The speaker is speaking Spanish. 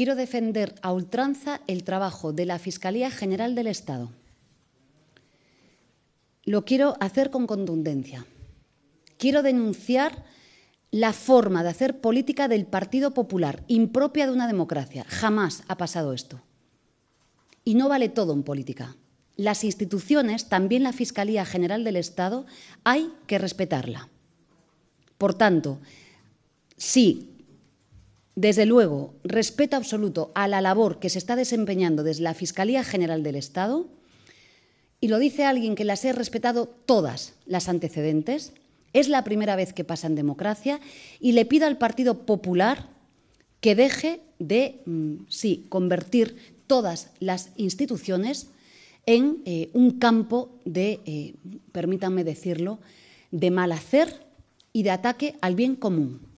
quiero defender a ultranza el trabajo de la Fiscalía General del Estado. Lo quiero hacer con contundencia. Quiero denunciar la forma de hacer política del Partido Popular, impropia de una democracia. Jamás ha pasado esto. Y no vale todo en política. Las instituciones, también la Fiscalía General del Estado, hay que respetarla. Por tanto, sí, desde luego, respeto absoluto a la labor que se está desempeñando desde la Fiscalía General del Estado, y lo dice alguien que las he respetado todas las antecedentes, es la primera vez que pasa en democracia, y le pido al Partido Popular que deje de, mm, sí, convertir todas las instituciones en eh, un campo de, eh, permítanme decirlo, de mal hacer y de ataque al bien común.